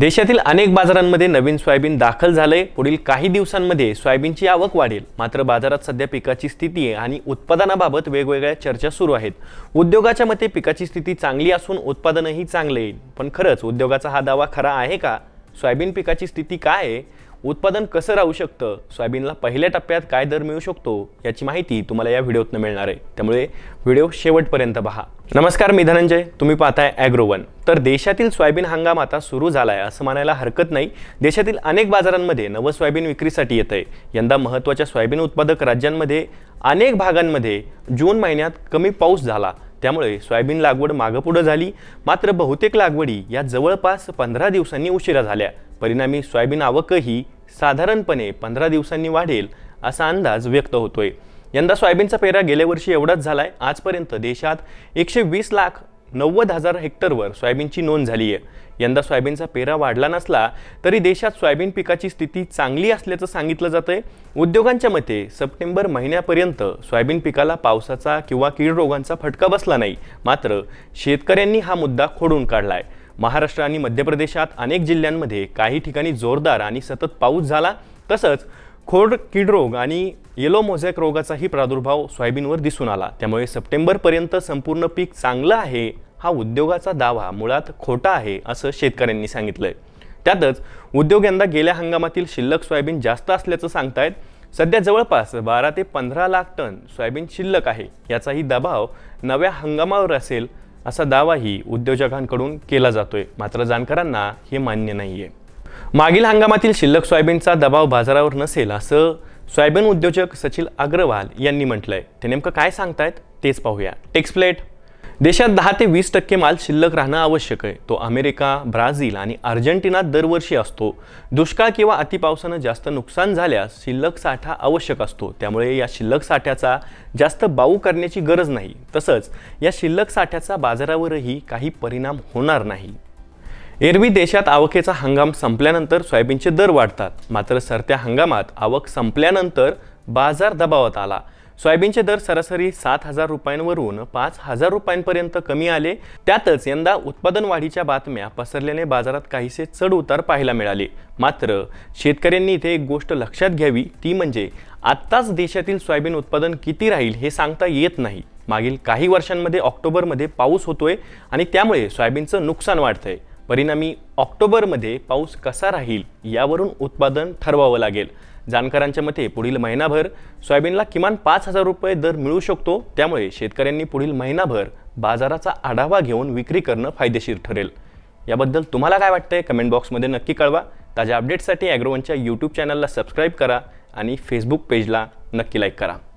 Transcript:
देशातील अनेक बाजारांमध्ये नवीन सोयाबीन दाखल झालंय पुढील काही दिवसांमध्ये सोयाबीनची आवक वाढेल मात्र बाजारात सध्या पिकाची स्थिती आणि उत्पादनाबाबत वेगवेगळ्या चर्चा सुरू आहेत उद्योगाच्या मते पिकाची स्थिती चांगली असून उत्पादनही चांगले येईल पण खरंच उद्योगाचा हा दावा खरा आहे का सोयाबीन पिकाची स्थिती काय आहे उत्पादन कसं राहू शकतं सोयाबीनला पहिल्या टप्प्यात काय दर मिळू शकतो याची माहिती तुम्हाला या व्हिडिओतनं मिळणार आहे त्यामुळे व्हिडिओ शेवटपर्यंत पहा नमस्कार मी धनंजय तुम्ही पाहताय ॲग्रोवन तर देशातील सोयाबीन हंगाम आता सुरू झाला आहे असं म्हणायला हरकत नाही देशातील अनेक बाजारांमध्ये नवं सोयाबीन विक्रीसाठी येत आहे यंदा महत्त्वाच्या सोयाबीन उत्पादक राज्यांमध्ये अनेक भागांमध्ये जून महिन्यात कमी पाऊस झाला त्यामुळे सोयाबीन लागवड मागपुढं झाली मात्र बहुतेक लागवडी या जवळपास पंधरा दिवसांनी उशिरा झाल्या परिणामी सोयाबीन आवकही साधारणपणे पंधरा दिवसांनी वाढेल असा अंदाज व्यक्त होतोय यंदा सोयाबीनचा पेरा गेल्या वर्षी एवढाच झालाय आजपर्यंत देशात एकशे वीस लाख नव्वद हजार हेक्टरवर सोयाबीनची नोंद झाली आहे यंदा सोयाबीनचा पेरा वाढला नसला तरी देशात सोयाबीन पिकाची स्थिती चांगली असल्याचं सांगितलं जातंय उद्योगांच्या मते सप्टेंबर महिन्यापर्यंत सोयाबीन पिकाला पावसाचा किंवा कीड रोगांचा फटका बसला नाही मात्र शेतकऱ्यांनी हा मुद्दा खोडून काढला आहे महाराष्ट्र आणि मध्य प्रदेशात अनेक जिल्ह्यांमध्ये काही ठिकाणी जोरदार आणि सतत पाऊस झाला तसंच खोड किड रोग आणि येलो मोझॅक रोगाचाही प्रादुर्भाव सोयाबीनवर दिसून आला त्यामुळे सप्टेंबरपर्यंत संपूर्ण पीक चांगलं आहे हा उद्योगाचा दावा मुळात खोटा आहे असं शेतकऱ्यांनी सांगितलं आहे त्यातच उद्योग यंदा गेल्या हंगामातील शिल्लक सोयाबीन जास्त असल्याचं सांगतायत सध्या जवळपास बारा ते पंधरा लाख टन सोयाबीन शिल्लक आहे याचाही दबाव नव्या हंगामावर असेल असा दावाही उद्योजकांकडून केला जातोय मात्र जाणकारांना हे मान्य नाहीये मागील हंगामातील शिल्लक सोयाबीनचा दबाव बाजारावर नसेल असं सोयाबीन उद्योजक सचिल अग्रवाल यांनी म्हटलंय ते नेमकं काय सांगतायत तेच पाहूया प्लेट देशात दहा ते वीस टक्के माल शिल्लक राहणं आवश्यक आहे तो अमेरिका ब्राझील आणि अर्जेंटिनात दरवर्षी असतो दुष्काळ किंवा अतिपावसानं जास्त नुकसान झाल्यास शिल्लक साठा आवश्यक असतो त्यामुळे या शिल्लक साठ्याचा जास्त बाऊ करण्याची गरज नाही तसंच या शिल्लक साठ्याचा बाजारावरही काही परिणाम होणार नाही एरवी देशात आवकेचा हंगाम संपल्यानंतर सोयाबीनचे दर वाढतात मात्र सरत्या हंगामात आवक संपल्यानंतर बाजार दबावात आला सोयाबीनचे दर सरासरी सात हजार रुपयांवरून पाच हजार रुपयांपर्यंत कमी आले त्यातच यंदा उत्पादन वाढीच्या बातम्या पसरल्याने बाजारात काहीसे चढ उतार पाहायला मिळाले मात्र शेतकऱ्यांनी इथे एक गोष्ट लक्षात घ्यावी ती म्हणजे आत्ताच देशातील सोयाबीन उत्पादन किती राहील हे सांगता येत नाही मागील काही वर्षांमध्ये ऑक्टोबरमध्ये पाऊस होतोय आणि त्यामुळे सोयाबीनचं नुकसान वाढतंय परिणामी ऑक्टोबरमध्ये पाऊस कसा राहील यावरून उत्पादन ठरवावं लागेल जाणकारांच्या मते पुढील महिनाभर सोयाबीनला किमान पाच हजार रुपये दर मिळू शकतो त्यामुळे शेतकऱ्यांनी पुढील महिनाभर बाजाराचा आढावा घेऊन विक्री करणं फायदेशीर ठरेल याबद्दल तुम्हाला काय वाटतंय कमेंट बॉक्समध्ये नक्की कळवा ताज्या अपडेट्ससाठी ॲग्रोवनच्या यूट्यूब चॅनलला सबस्क्राईब करा आणि फेसबुक पेजला नक्की लाईक करा